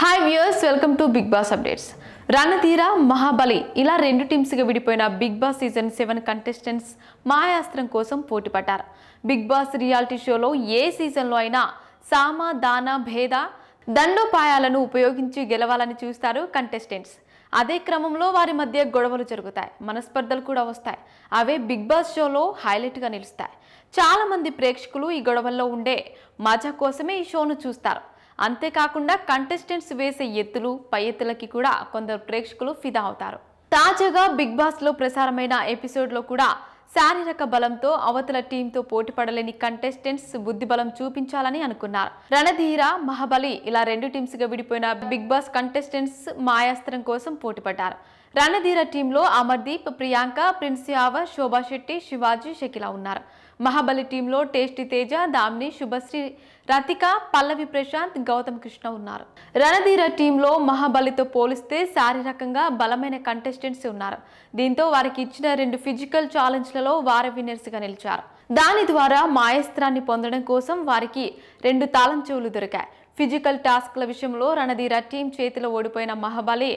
hi viewers welcome to big boss updates Ranadheera Mahabali ఇలా రెండు టీమ్స్గా విడిపోయిన big boss season seven contestants మాయాస్త్రం కోసం పోటీ పడ్డారు బిగ్ బాస్ రియాలిటీ షోలో ఏ సీజన్లో అయినా సామ దాన భేద దండోపాయాలను ఉపయోగించి గెలవాలని చూస్తారు కంటెస్టెంట్స్ అదే క్రమంలో వారి మధ్య గొడవలు జరుగుతాయి మనస్పర్ధలు కూడా వస్తాయి అవే బిగ్ బాస్ షోలో హైలైట్గా నిలుస్తాయి చాలామంది ప్రేక్షకులు ఈ గొడవల్లో ఉండే మజా కోసమే ఈ షోను చూస్తారు అంతేకాకుండా కంటెస్టెంట్స్ వేసే ఎత్తులు పై ఎత్తులకి కూడా కొందరు ప్రేక్షకులు ఫిదా అవుతారు తాజాగా బిగ్ బాస్లో ప్రసారమైన ఎపిసోడ్లో కూడా శారీరక బలంతో అవతల టీంతో పోటీ పడలేని కంటెస్టెంట్స్ బుద్ధి బలం చూపించాలని అనుకున్నారు రణధీర మహాబలి ఇలా రెండు టీమ్స్గా విడిపోయిన బిగ్ బాస్ కంటెస్టెంట్స్ మాయాస్త్రం కోసం పోటీ పడ్డారు రణధీర టీంలో అమర్దీప్ ప్రియాంక ప్రిన్స్ యావర్ శోభా శెట్టి శివాజీ షకిల ఉన్నారు మహాబలి టీంలో టేస్టి తేజ దామిని శుభశ్రీ రతిక పల్లవి ప్రశాంత్ గౌతమ్ కృష్ణ ఉన్నారు రణధీర టీంలో మహాబలితో పోలిస్తే శారీరకంగా బలమైన కంటెస్టెంట్స్ ఉన్నారు దీంతో వారికి ఇచ్చిన రెండు ఫిజికల్ ఛాలెంజ్లలో వార విన్నర్స్గా నిలిచారు దాని ద్వారా మాయస్త్రాన్ని పొందడం కోసం వారికి రెండు తాళం చెవులు దొరికాయి ఫిజికల్ టాస్క్ల విషయంలో రణధీర టీం చేతిలో ఓడిపోయిన మహాబలి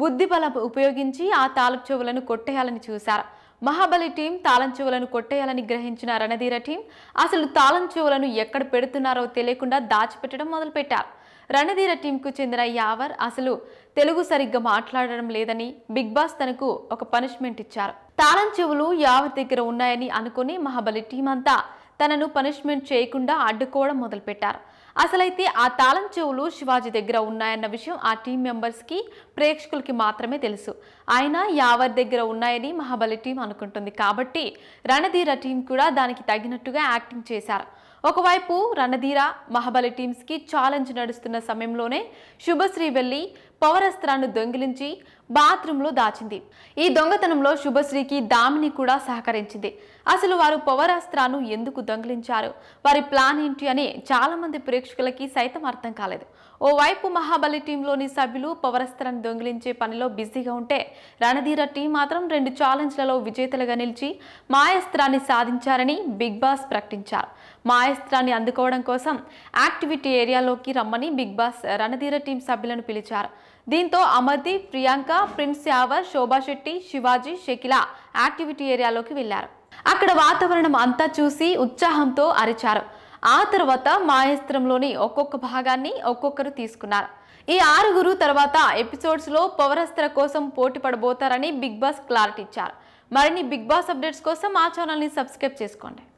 బుద్ధిబలం ఉపయోగించి ఆ తాళం చెవులను కొట్టేయాలని చూశారు మహాబలి టీం తాళం చెవులను కొట్టేయాలని గ్రహించిన రణధీర టీం అసలు తాళం చెవులను ఎక్కడ పెడుతున్నారో తెలియకుండా దాచిపెట్టడం మొదలుపెట్టారు రణధీర టీంకు చెందిన యావర్ అసలు తెలుగు సరిగ్గా మాట్లాడడం లేదని బిగ్ బాస్ తనకు ఒక పనిష్మెంట్ ఇచ్చారు తాళం చెవులు యావర్ దగ్గర ఉన్నాయని అనుకుని మహాబలి టీం అంతా తనను పనిష్మెంట్ చేయకుండా అడ్డుకోవడం మొదలుపెట్టారు అసలైతే ఆ తాళం చెవులు శివాజీ దగ్గర ఉన్నాయన్న విషయం ఆ టీం మెంబర్స్కి ప్రేక్షకులకి మాత్రమే తెలుసు ఆయన యావర్ దగ్గర ఉన్నాయని మహాబలి టీం అనుకుంటుంది కాబట్టి రణధీర టీం కూడా దానికి తగినట్టుగా యాక్టింగ్ చేశారు ఒకవైపు రణధీర మహాబలి టీమ్స్కి ఛాలెంజ్ నడుస్తున్న సమయంలోనే శుభశ్రీ వెళ్ళి పవరస్త్రాన్ని దొంగిలించి బాత్రూంలో దాచింది ఈ దొంగతనంలో శుభశ్రీకి దామిని కూడా సహకరించింది అసలు వారు పవరాస్త్రాన్ని ఎందుకు దొంగిలించారు వారి ప్లాన్ ఏంటి అని చాలామంది ప్రేక్షకులకి సైతం అర్థం కాలేదు ఓవైపు మహాబలి టీంలోని సభ్యులు పవరాస్త్రాన్ని దొంగిలించే పనిలో బిజీగా ఉంటే రణధీర టీం మాత్రం రెండు ఛాలెంజ్లలో విజేతలుగా నిలిచి మాయస్త్రాన్ని సాధించారని బిగ్ బాస్ ప్రకటించారు మాయస్త్రాన్ని అందుకోవడం కోసం యాక్టివిటీ ఏరియాలోకి రమ్మని బిగ్ బాస్ రణధీర టీం సభ్యులను పిలిచారు దీంతో అమర్ది ప్రియాంక ప్రిన్స్ యావర్ శోభా శెట్టి శివాజీ షకిల యాక్టివిటీ ఏరియాలోకి వెళ్లారు అక్కడ వాతావరణం అంతా చూసి ఉత్సాహంతో అరిచారు ఆ తర్వాత మాయస్త్రంలోని ఒక్కొక్క భాగాన్ని ఒక్కొక్కరు తీసుకున్నారు ఈ ఆరుగురు తర్వాత ఎపిసోడ్స్లో పవరస్త్ర కోసం పోటీ పడబోతారని బిగ్ బాస్ క్లారిటీ ఇచ్చారు మరిన్ని బిగ్ బాస్ అప్డేట్స్ కోసం మా ఛానల్ని సబ్స్క్రైబ్ చేసుకోండి